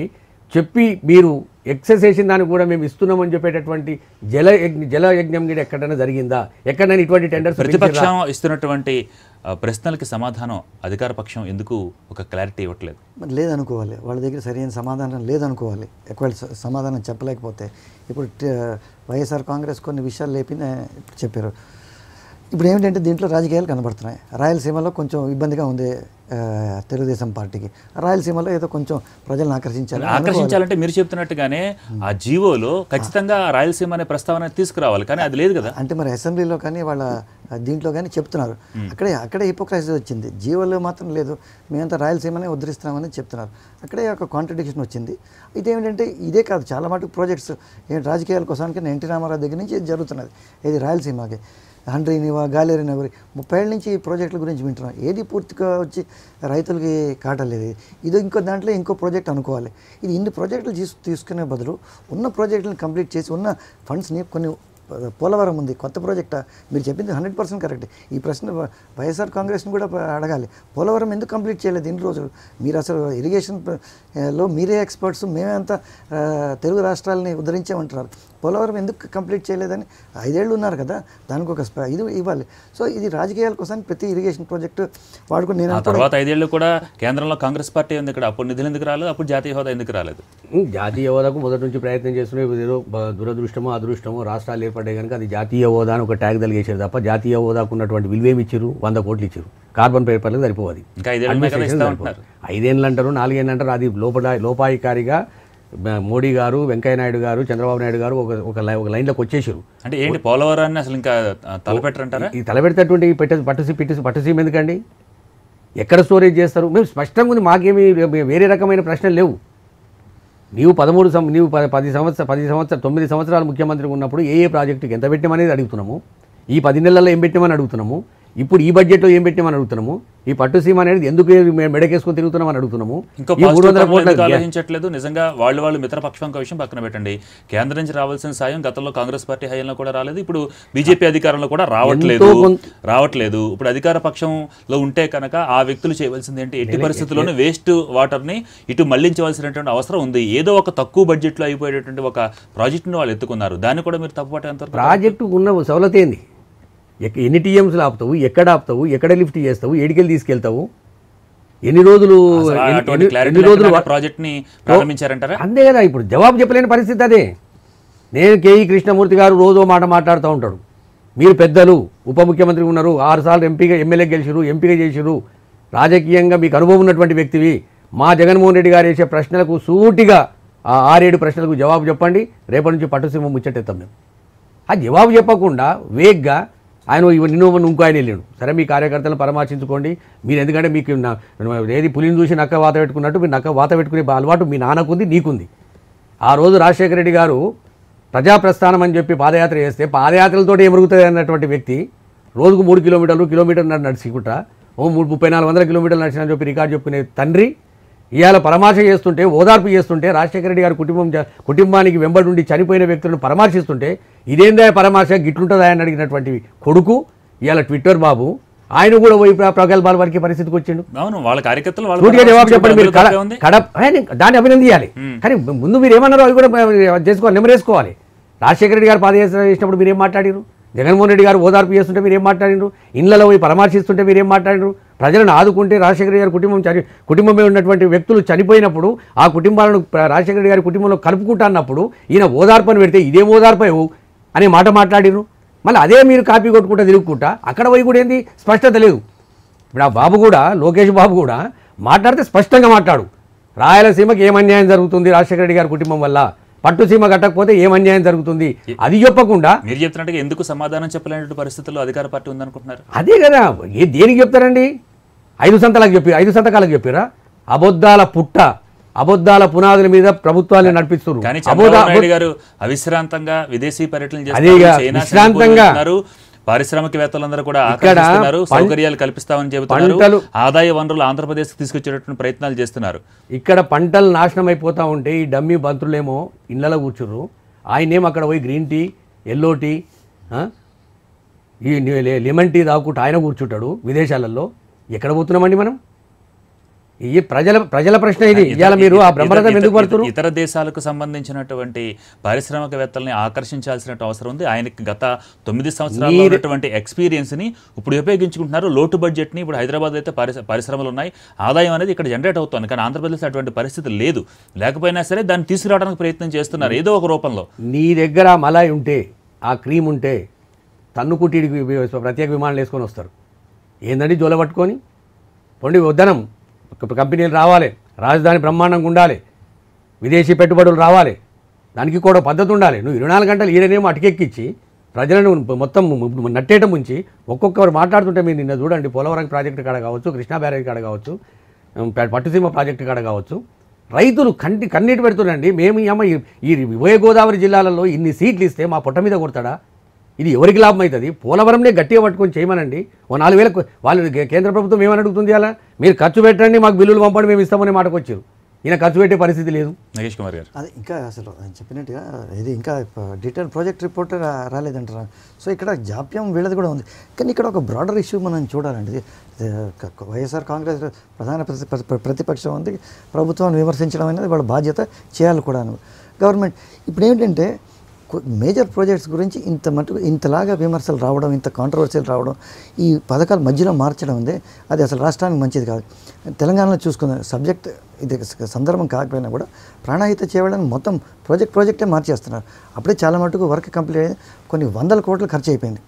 చెప్పి మీరు ఎక్సెస్ చేసిన దానికి కూడా మేము ఇస్తున్నామని చెప్పేటటువంటి జల జల యజ్ఞం కూడా ఎక్కడైనా జరిగిందా ఎక్కడైనా ఇటువంటి టెండర్ ప్రతిపక్షం ఇస్తున్నటువంటి ప్రశ్నలకి సమాధానం అధికార పక్షం ఎందుకు ఒక క్లారిటీ ఇవ్వట్లేదు మరి లేదనుకోవాలి వాళ్ళ దగ్గర సరైన సమాధానం లేదనుకోవాలి ఎక్కువ సమాధానం చెప్పలేకపోతే ఇప్పుడు వైఎస్ఆర్ కాంగ్రెస్ కొన్ని విషయాలు లేపిన చెప్పారు ఇప్పుడు ఏమిటంటే దీంట్లో రాజకీయాలు కనబడుతున్నాయి రాయలసీమలో కొంచెం ఇబ్బందిగా ఉంది తెలుగుదేశం పార్టీకి రాయలసీమలో ఏదో కొంచెం ప్రజలను ఆకర్షించాలి ఆకర్షించాలంటే మీరు చెప్తున్నట్టుగానే ఆ జీవోలో ఖచ్చితంగా రాయలసీమ అనే ప్రస్తావన తీసుకురావాలి కానీ అది లేదు కదా అంటే మరి అసెంబ్లీలో కానీ వాళ్ళ దీంట్లో కానీ చెప్తున్నారు అక్కడే అక్కడే హిపోక్రసీ వచ్చింది జీవోలో మాత్రం లేదు మేమంతా రాయలసీమనే ఉద్ధరిస్తున్నామని చెప్తున్నారు అక్కడే ఒక కాంట్రడిక్షన్ వచ్చింది ఇదేమిటంటే ఇదే కాదు చాలా మటుకు ప్రాజెక్ట్స్ రాజకీయాల కోసానికి ఎన్టీ రామారావు దగ్గర నుంచి జరుగుతున్నది ఇది రాయలసీమకి నివా గాలేరీ నగరి ముప్పై ఏళ్ళ నుంచి ఈ ప్రాజెక్టుల గురించి వింటున్నాం ఏది పూర్తిగా వచ్చి రైతులకి కాటలేదు ఇది ఇంకో దాంట్లో ఇంకో ప్రాజెక్ట్ అనుకోవాలి ఇది ఇన్ని ప్రాజెక్టులు తీసు తీసుకునే బదులు ఉన్న ప్రాజెక్టులను కంప్లీట్ చేసి ఉన్న ఫండ్స్ని కొన్ని పోలవరం ఉంది కొత్త ప్రాజెక్టా మీరు చెప్పింది హండ్రెడ్ పర్సెంట్ కరెక్ట్ ఈ ప్రశ్న వైఎస్ఆర్ కాంగ్రెస్ని కూడా అడగాలి పోలవరం ఎందుకు కంప్లీట్ చేయలేదు ఇన్ని రోజులు మీరు అసలు ఇరిగేషన్ లో మీరే ఎక్స్పర్ట్స్ మేమే అంతా తెలుగు రాష్ట్రాలని ఉద్ధరించామంటున్నారు పోలవరం ఎందుకు కంప్లీట్ చేయలేదని ఐదేళ్ళు ఉన్నారు కదా దానికి ఒక ఇది ఇవ్వాలి సో ఇది రాజకీయాల కోసం ప్రతి ఇరిగేషన్ ప్రాజెక్టు వాడుకుని నేను తర్వాత ఐదేళ్ళు కూడా కేంద్రంలో కాంగ్రెస్ పార్టీ ఉంది ఇక్కడ అప్పుడు నిధులు ఎందుకు రాలేదు అప్పుడు జాతీయ హోదా ఎందుకు రాలేదు జాతీయ హోదాకు మొదటి నుంచి ప్రయత్నం చేస్తున్నాయి ఏదో దురదృష్టమో అదృష్టమో రాష్ట్రాలు ఏర్పడ్డాయి కనుక అది జాతీయ హోదా అని ఒక ట్యాగ్ తలిగేశారు తప్ప జాతీయ హోదాకు ఉన్నటువంటి విలువేమి ఇచ్చారు వంద కోట్లు ఇచ్చారు కార్బన్ పేపర్లకు సరిపోవాలి ఐదేళ్ళు అంటారు నాలుగేళ్ళు అంటారు అది లోపల లోపాయికారిగా మోడీ గారు వెంకయ్యనాయుడు గారు చంద్రబాబు నాయుడు గారు ఒక ఒక లైన్లోకి వచ్చేసారు అంటే ఏంటి పోలవరాన్ని అసలు ఇంకా తలపెట్టారంటారా ఈ తలపెట్టేటువంటి పెట్ట పట్టుసి పెట్టి పట్టుసీమ ఎందుకండి ఎక్కడ స్టోరేజ్ చేస్తారు మేము స్పష్టంగా ఉంది మాకేమీ వేరే రకమైన ప్రశ్నలు లేవు నీవు పదమూడు సం నీవు పది సంవత్సర పది సంవత్సరాలు తొమ్మిది సంవత్సరాలు ముఖ్యమంత్రి ఉన్నప్పుడు ఏ ఏ ప్రాజెక్టుకి ఎంత పెట్టామనేది అడుగుతున్నాము ఈ పది నెలల్లో ఏం పెట్టామని అడుగుతున్నాము ఇప్పుడు ఈ బడ్జెట్లో ఏం పెట్టామని అడుగుతున్నాము ఈ పట్టు సీమ అనేది ఎందుకు మెడకేసుకొని తిరుగుతున్నాం అని అడుగుతున్నాము ఆలోచించట్లేదు నిజంగా వాళ్ళు వాళ్ళు మిత్రపక్షంక విషయం పక్కన పెట్టండి కేంద్రం నుంచి రావాల్సిన సాయం గతంలో కాంగ్రెస్ పార్టీ హయాంలో కూడా రాలేదు ఇప్పుడు బీజేపీ అధికారంలో కూడా రావట్లేదు రావట్లేదు ఇప్పుడు అధికార పక్షంలో ఉంటే కనుక ఆ వ్యక్తులు చేయవలసింది ఏంటి ఎట్టి పరిస్థితుల్లోనే వేస్ట్ వాటర్ని ఇటు మళ్లించవలసినటువంటి అవసరం ఉంది ఏదో ఒక తక్కువ బడ్జెట్లో అయిపోయేటటువంటి ఒక ప్రాజెక్టును వాళ్ళు ఎత్తుకున్నారు దాన్ని కూడా మీరు ఎంత ప్రాజెక్టు ఉన్న సౌలతేంది ఎన్ని టీఎంస్లు ఆపుతావు ఎక్కడ ఆపుతావు ఎక్కడ లిఫ్ట్ చేస్తావు ఏడికెళ్ళి తీసుకెళ్తావు ఎన్ని రోజులు ఎన్ని రోజులు ప్రాజెక్ట్ని ప్రారంభించారంటారా అంతే కదా ఇప్పుడు జవాబు చెప్పలేని పరిస్థితి అదే నేను కేఈ కృష్ణమూర్తి గారు రోజు మాట మాట్లాడుతూ ఉంటాడు మీరు పెద్దలు ఉప ముఖ్యమంత్రి ఉన్నారు ఆరుసార్లు ఎంపీగా ఎమ్మెల్యే గెలిచిరు ఎంపీగా చేశారు రాజకీయంగా మీకు అనుభవం ఉన్నటువంటి వ్యక్తివి మా జగన్మోహన్ రెడ్డి గారు వేసే ప్రశ్నలకు సూటిగా ఆ ఆరేడు ప్రశ్నలకు జవాబు చెప్పండి రేపటి నుంచి పట్టుసీమ ముచ్చటెత్తాం మేము ఆ జవాబు చెప్పకుండా వేగ్గా ఆయన నిన్ను ఇంకో ఆయన వెళ్ళాడు సరే మీ కార్యకర్తలను పరామర్శించుకోండి మీరు ఎందుకంటే మీకు ఏది పులిని చూసి నక్క వాత పెట్టుకున్నట్టు మీరు నక్క వాత పెట్టుకునే అలవాటు మీ నాన్నకుంది నీకుంది ఆ రోజు రాజశేఖర రెడ్డి గారు ప్రజాప్రస్థానం అని చెప్పి పాదయాత్ర చేస్తే పాదయాత్రలతో ఏమరుగుతుంది అన్నటువంటి వ్యక్తి రోజుకు మూడు కిలోమీటర్లు కిలోమీటర్లు నడిచికుంటా ఓ మూడు ముప్పై నాలుగు వందల కిలోమీటర్లు నడిచినని చెప్పి రికార్డు చెప్పుకునే తండ్రి ఇవాళ పరామర్శ చేస్తుంటే ఓదార్పు చేస్తుంటే రాజశేఖర రెడ్డి గారి కుటుంబం కుటుంబానికి వెంబడి ఉండి చనిపోయిన వ్యక్తులను పరామర్శిస్తుంటే ఇదేందా పరామర్శ గిట్లుంటుందా అని అడిగినటువంటి కొడుకు ఇవాళ ట్విట్టర్ బాబు ఆయన కూడా పోయి ప్రగల్భాల వారికి పరిస్థితికి వచ్చిండు అవును వాళ్ళ కార్యకర్తలు జవాబు చెప్పండి మీరు కడప దాన్ని అభినందించాలి కానీ ముందు మీరు ఏమన్నారో అవి కూడా చేసుకోవాలి నెమరేసుకోవాలి రాజశేఖర రెడ్డి గారు పాదయాత్ర చేసినప్పుడు మీరు ఏం మాట్లాడారు జగన్మోహన్ రెడ్డి గారు ఓదార్పు చేస్తుంటే మీరు ఏం మాట్లాడినారు ఇళ్లలో పోయి పరామర్శిస్తుంటే మీరు ఏం మాట్లాడినారు ప్రజలను ఆదుకుంటే రాజశేఖర గారి కుటుంబం చని కుటుంబమే ఉన్నటువంటి వ్యక్తులు చనిపోయినప్పుడు ఆ కుటుంబాలను రాజశేఖర గారి కుటుంబంలో కలుపుకుంటా అన్నప్పుడు ఈయన ఓదార్పను పెడితే ఇదే ఓదార్పవు అనే మాట మాట్లాడిరు మళ్ళీ అదే మీరు కాపీ కొట్టుకుంటా తిరుగుకుంటా అక్కడ పోయి కూడా ఏంది స్పష్టత లేదు ఇప్పుడు ఆ బాబు కూడా లోకేష్ బాబు కూడా మాట్లాడితే స్పష్టంగా మాట్లాడు రాయలసీమకి ఏం అన్యాయం జరుగుతుంది రాజశేఖర రెడ్డి గారి కుటుంబం వల్ల పట్టుసీమ కట్టకపోతే ఏం అన్యాయం జరుగుతుంది అది చెప్పకుండా మీరు చెప్తున్నట్టుగా ఎందుకు సమాధానం చెప్పలేని పరిస్థితుల్లో అధికార పార్టీ ఉందనుకుంటున్నారు అదే కదా దేనికి చెప్తారండి ఐదు సంతలకు చెప్పి ఐదు సంతకాలకు చెప్పారా అబద్ధాల పుట్ట అబద్ధాల పునాదుల మీద ప్రభుత్వాన్ని నడిపిస్తున్నారు గారు అవిశ్రాంతంగా విదేశీ పర్యటన పర్యటనలు పారిశ్రామికవేత్తలందరూ కూడా ఆకర్షిస్తున్నారు సౌకర్యాలు కల్పిస్తామని చెబుతున్నారు ఆదాయ వనరులు ఆంధ్రప్రదేశ్ తీసుకొచ్చేటటువంటి ప్రయత్నాలు చేస్తున్నారు ఇక్కడ పంటలు నాశనం అయిపోతా ఉంటే ఈ డమ్మీ బంతులేమో ఇళ్లలో కూర్చుర్రు ఆయనేమో అక్కడ పోయి గ్రీన్ టీ ఎల్లో టీ ఈ లెమన్ టీ తాగుకుంటూ ఆయన కూర్చుంటాడు విదేశాలలో ఎక్కడ పోతున్నామండి మనం ఈ ప్రజల ప్రజల ప్రశ్న ఇది ఇవాళ మీరు ఆ బ్రహ్మరథం ఎందుకు పడుతుంది ఇతర దేశాలకు సంబంధించినటువంటి పారిశ్రామికవేత్తల్ని ఆకర్షించాల్సిన అవసరం ఉంది ఆయనకి గత తొమ్మిది సంవత్సరాలు ఉన్నటువంటి ఎక్స్పీరియన్స్ ని ఇప్పుడు ఉపయోగించుకుంటున్నారు లోటు బడ్జెట్ ని ఇప్పుడు హైదరాబాద్ అయితే పరిశ్రమలు ఉన్నాయి ఆదాయం అనేది ఇక్కడ జనరేట్ అవుతుంది కానీ ఆంధ్రప్రదేశ్ అటువంటి పరిస్థితి లేదు లేకపోయినా సరే దాన్ని తీసుకురావడానికి ప్రయత్నం చేస్తున్నారు ఏదో ఒక రూపంలో నీ దగ్గర మలాయి ఉంటే ఆ క్రీమ్ ఉంటే తన్నుకుటీడికి ప్రత్యేక విమానాలు వేసుకొని వస్తారు ఏందండి జోల పట్టుకొని పొండి వద్దనం కంపెనీలు రావాలి రాజధాని బ్రహ్మాండంగా ఉండాలి విదేశీ పెట్టుబడులు రావాలి దానికి కూడా పద్ధతి ఉండాలి నువ్వు ఇరవై నాలుగు గంటలు ఈయననేమో అటుకెక్కిచ్చి ప్రజలను మొత్తం నట్టేయటం ఉంచి ఒక్కొక్కరు మాట్లాడుతుంటే మీరు నిన్న చూడండి పోలవరం ప్రాజెక్టు కాడ కావచ్చు కృష్ణా బ్యారేజ్ కాడ కావచ్చు పట్టుసీమ ప్రాజెక్టు కాడ కావచ్చు రైతులు కంటి కన్నీటి పెడుతుండండి మేము ఏమో ఈ ఉభయ గోదావరి జిల్లాలలో ఇన్ని సీట్లు ఇస్తే మా పొట్ట మీద కొడతాడా ఇది ఎవరికి లాభం అవుతుంది పోలవరంనే గట్టిగా పట్టుకొని చేయమనండి ఓ నాలుగు వేలకు వాళ్ళు కేంద్ర ప్రభుత్వం ఏమని అడుగుతుంది అలా మీరు ఖర్చు పెట్టండి మాకు బిల్లులు పంపండి మేము ఇస్తామని మాటకు వచ్చారు ఈయన ఖర్చు పెట్టే పరిస్థితి లేదు నగేష్ కుమార్ గారు అది ఇంకా అసలు చెప్పినట్టుగా ఇది ఇంకా డీటెయిల్ ప్రాజెక్ట్ రిపోర్ట్ రాలేదంటారా సో ఇక్కడ జాప్యం వీళ్ళది కూడా ఉంది కానీ ఇక్కడ ఒక బ్రాడర్ ఇష్యూ మనం చూడాలండి వైఎస్ఆర్ కాంగ్రెస్ ప్రధాన ప్రతిపక్షం ఉంది ప్రభుత్వాన్ని విమర్శించడం అనేది వాళ్ళ బాధ్యత చేయాలి కూడా గవర్నమెంట్ ఇప్పుడు ఏంటంటే మేజర్ ప్రాజెక్ట్స్ గురించి ఇంత మటుకు ఇంతలాగా విమర్శలు రావడం ఇంత కాంట్రవర్సీలు రావడం ఈ పథకాలు మధ్యలో మార్చడం ఉంది అది అసలు రాష్ట్రానికి మంచిది కాదు తెలంగాణలో చూసుకున్న సబ్జెక్ట్ ఇది సందర్భం కాకపోయినా కూడా ప్రాణాహిత చేయడానికి మొత్తం ప్రాజెక్ట్ ప్రాజెక్టే మార్చేస్తున్నారు అప్పుడే చాలా మటుకు వర్క్ కంప్లీట్ అయ్యింది కొన్ని వందల కోట్లు ఖర్చు అయిపోయింది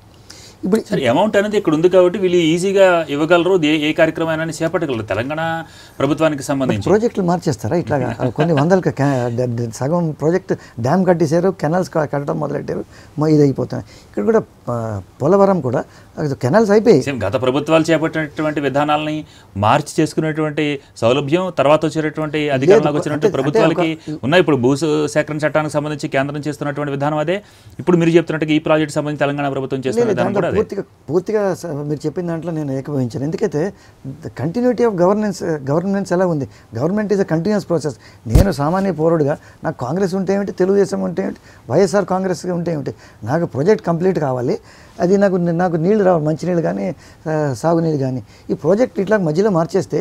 ఇప్పుడు అమౌంట్ అనేది ఇక్కడ ఉంది కాబట్టి వీళ్ళు ఈజీగా ఇవ్వగలరు ఏ ఏ చేపట్టగలరు తెలంగాణ ప్రభుత్వానికి సంబంధించి ప్రాజెక్టులు మార్చేస్తారా ఇట్లా కొన్ని వందలకి సగం ప్రాజెక్ట్ డ్యామ్ కట్టేశారు కెనాల్స్ కట్టడం మొదలెట్టారు ఇది అయిపోతున్నాయి ఇక్కడ కూడా పోలవరం కూడా కెనాల్స్ అయిపోయి గత ప్రభుత్వాలు చేపట్టినటువంటి విధానాలని మార్చి చేసుకునేటువంటి సౌలభ్యం తర్వాత వచ్చేటటువంటి అధికారంలోకి వచ్చినటువంటి ప్రభుత్వాలకి ఉన్నాయి ఇప్పుడు భూ సేకరణ చట్టానికి సంబంధించి కేంద్రం చేస్తున్నటువంటి విధానం అదే ఇప్పుడు మీరు చెప్తున్నట్టు ఈ ప్రాజెక్ట్ సంబంధించి తెలంగాణ ప్రభుత్వం చేస్తున్న విధానం కూడా పూర్తిగా పూర్తిగా మీరు చెప్పిన దాంట్లో నేను ఏకవహించాను ఎందుకైతే కంటిన్యూటీ ఆఫ్ గవర్నెన్స్ గవర్నమెంట్స్ ఎలా ఉంది government is a continuous process నేను సామాన్య పౌరుడుగా నాకు కాంగ్రెస్ ఉంటే ఏమిటి తెలుగుదేశం ఉంటే ఏమిటి వైఎస్ఆర్ కాంగ్రెస్ ఉంటే ఏమిటి నాకు ప్రాజెక్ట్ కంప్లీట్ इट కావాలి అది నాకు నాకు నీళ్లు రావాలి మంచినీళ్ళు కానీ సాగునీళ్ళు కానీ ఈ ప్రాజెక్ట్ ఇట్లా మధ్యలో మార్చేస్తే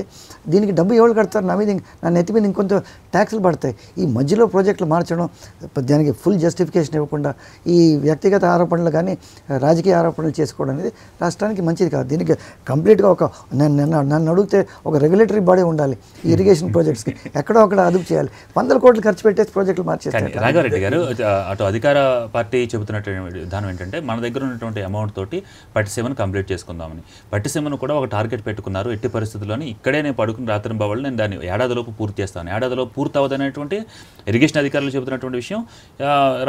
దీనికి డబ్బు ఎవరు కడతారు నా మీద నా నెత్తి మీద ఇంకొంత ట్యాక్స్లు పడతాయి ఈ మధ్యలో ప్రాజెక్టులు మార్చడం దానికి ఫుల్ జస్టిఫికేషన్ ఇవ్వకుండా ఈ వ్యక్తిగత ఆరోపణలు కానీ రాజకీయ ఆరోపణలు చేసుకోవడం అనేది రాష్ట్రానికి మంచిది కాదు దీనికి కంప్లీట్గా ఒక నన్ను నన్ను అడిగితే ఒక రెగ్యులేటరీ బాడీ ఉండాలి ఇరిగేషన్ ప్రాజెక్ట్స్కి ఎక్కడో అక్కడ అదుపు చేయాలి వందల కోట్లు ఖర్చు పెట్టేసి ప్రాజెక్టులు మార్చేస్తారు రాఘారెడ్డి గారు అటు అధికార పార్టీ చెబుతున్నట్టు విధానం ఏంటంటే మన దగ్గర ఉన్నటువంటి అమౌంట్ తోటి పట్టి సేవను కంప్లీట్ చేసుకుందామని పట్టి సేవను కూడా ఒక టార్గెట్ పెట్టుకున్నారు ఎట్టి పరిస్థితుల్లోని ఇక్కడే నేను పడుకుని రాత్రి బావాలి నేను దాన్ని ఏడాదిలోపు పూర్తి చేస్తాను ఏడాదిలో పూర్తి అవ్వదనేటువంటి ఇరిగేషన్ అధికారులు చెబుతున్నటువంటి విషయం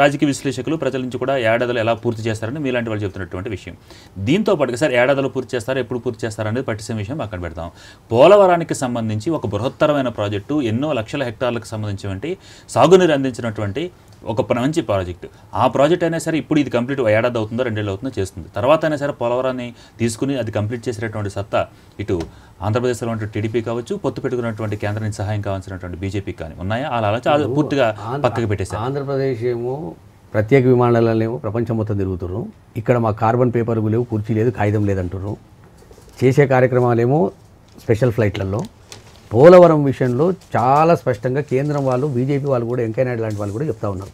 రాజకీయ విశ్లేషకులు ప్రజల నుంచి కూడా ఏడాదిలో ఎలా పూర్తి చేస్తారని మీలాంటి వాళ్ళు చెబుతున్నటువంటి విషయం దీంతో పాటుగా సార్ ఏడాదిలో పూర్తి చేస్తారు ఎప్పుడు పూర్తి చేస్తారనేది పట్టిసే విషయం అక్కడ పెడతాం పోలవరానికి సంబంధించి ఒక బృహత్తరమైన ప్రాజెక్టు ఎన్నో లక్షల హెక్టార్లకు సంబంధించినటువంటి సాగునీరు అందించినటువంటి ఒక మంచి ప్రాజెక్ట్ ఆ ప్రాజెక్ట్ అయినా సరే ఇప్పుడు ఇది కంప్లీట్ ఏడాది అవుతుందో రెండేళ్ళు అవుతుందో చేస్తుంది తర్వాత అయినా సరే పోలవరాన్ని తీసుకుని అది కంప్లీట్ చేసేటటువంటి సత్తా ఇటు ఆంధ్రప్రదేశ్లో ఉన్న టీడీపీ కావచ్చు పొత్తు పెట్టుకున్నటువంటి కేంద్రానికి సహాయం కావాల్సినటువంటి బీజేపీ కానీ ఉన్నాయా అలా ఆలోచన పూర్తిగా పక్కకు పెట్టేశారు ఆంధ్రప్రదేశ్ ఏమో ప్రత్యేక ఏమో ప్రపంచం మొత్తం తిరుగుతున్నారు ఇక్కడ మా కార్బన్ పేపర్ లేవు కుర్చీ లేదు కాగితం లేదంటున్నారు చేసే కార్యక్రమాలేమో స్పెషల్ ఫ్లైట్లలో పోలవరం విషయంలో చాలా స్పష్టంగా కేంద్రం వాళ్ళు బీజేపీ వాళ్ళు కూడా వెంకయ్యనాయుడు లాంటి వాళ్ళు కూడా చెప్తా ఉన్నారు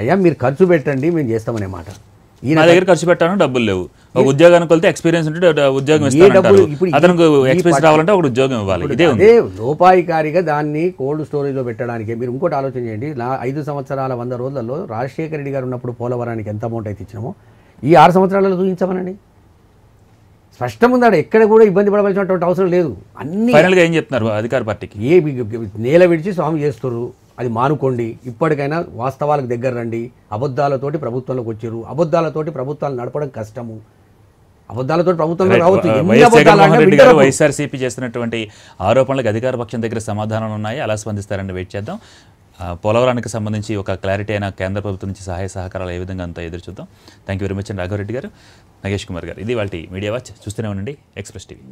అయ్యా మీరు ఖర్చు పెట్టండి మేము చేస్తామనే మాట ఈయన దగ్గర ఖర్చు పెట్టాను డబ్బులు లేవు ఒక ఉద్యోగానికి వెళ్తే ఎక్స్పీరియన్స్ ఉంటే ఉద్యోగం ఎక్స్పీరియన్స్ రావాలంటే ఒక ఉద్యోగం ఇవ్వాలి అదే లోపాయికారిగా దాన్ని కోల్డ్ స్టోరేజ్ లో పెట్టడానికి మీరు ఇంకోటి ఆలోచన చేయండి నా ఐదు సంవత్సరాల వంద రోజులలో రాజశేఖర రెడ్డి గారు ఉన్నప్పుడు పోలవరానికి ఎంత అమౌంట్ అయితే ఇచ్చినామో ఈ ఆరు సంవత్సరాలలో చూపించామనండి స్పష్టం ఉందాడు ఎక్కడ కూడా ఇబ్బంది పడవలసినటువంటి అవసరం లేదు అన్ని ఫైనల్గా ఏం చెప్తున్నారు అధికార పార్టీకి ఏ నేల విడిచి స్వామి చేస్తున్నారు అది మానుకోండి ఇప్పటికైనా వాస్తవాలకు దగ్గర రండి అబద్ధాలతోటి ప్రభుత్వంలోకి వచ్చారు అబద్ధాలతోటి ప్రభుత్వాలు నడపడం కష్టము అబద్ధాలతో ప్రభుత్వంలో రావచ్చు వైఎస్ఆర్సీపీ చేస్తున్నటువంటి ఆరోపణలకు అధికార పక్షం దగ్గర సమాధానాలు ఉన్నాయి అలా స్పందిస్తారని వెయిట్ చేద్దాం పోలవరానికి సంబంధించి ఒక క్లారిటీ అయిన కేంద్ర ప్రభుత్వం నుంచి సహాయ సహకారాలు ఏ విధంగా అంతా ఎదురు చూద్దాం thank you very much and Raghavareddy గారు నగేష్ కుమార్ గారు ఇది వాళ్ళ మీడియా వాచ్ చూస్తూనే ఉండండి ఎక్స్ప్రెస్ టీవీ